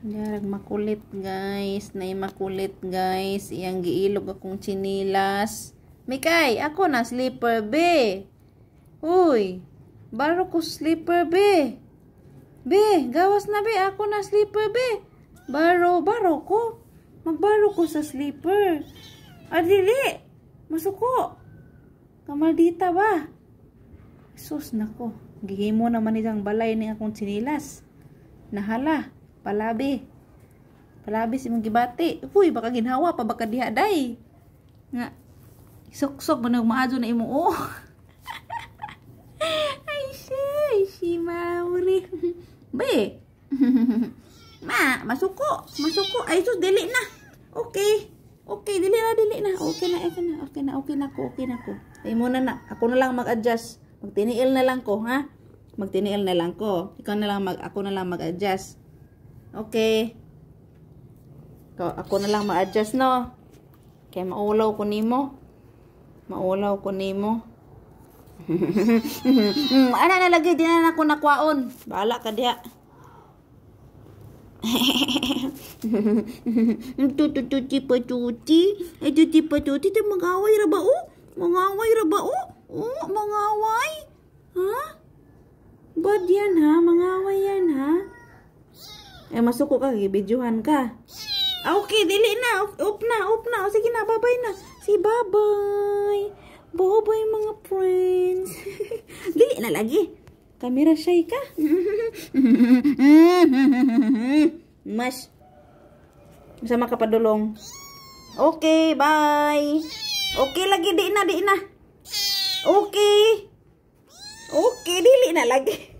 Yarag makulit guys. Nay makulit guys. Iyang giilog akong chinilas. Mikay, ako na slipper B. Uy, baro ko slipper B. B, gawas na B. Ako na slipper B. Baro, baro ko. Magbaro ko sa slipper. Adili, masuko. Kamaldita ba? Sus nako. Gihimo naman isang balay ni akong chinilas. Nahala palabi palabi si mong gibati huy baka ginhawa pa baka diha day nga suksok manag maadyo na imo oh ay si si mauri be ma masuko masuko ay sus dili na okay okay dili na dili na okay na okay na okay na okay na ko okay na ko ay muna na na ako na lang mag-adjust magtiniil na lang ko ha magtiniil na lang ko ikaw na lang mag ako na lang mag-adjust Okay. So, ako na lang ma-adjust, no? Kaya maulaw ko nimo. Maulaw ko nimo. ano na lagi din na ako nakwaon. Bala ka diha. Tutututi patuti. Eh, tuti patuti. Ito mag-away ra ba, oh? Mag-away ra ba, oh? Oh, mag-away? Ha? Huh? Bad yan, ha? Mag-away yan, ha? Eh, masuko ka, gibidyohan ka. Ah, okay, dili na. Up na, up na. sige na, babay na. Si babay. Babay, mga friends. dili na lagi. Kamera shy ka. Mas. Masama ka padulong. Okay, bye. Okay lagi, di na, di na. Okay. Okay, dili na lagi.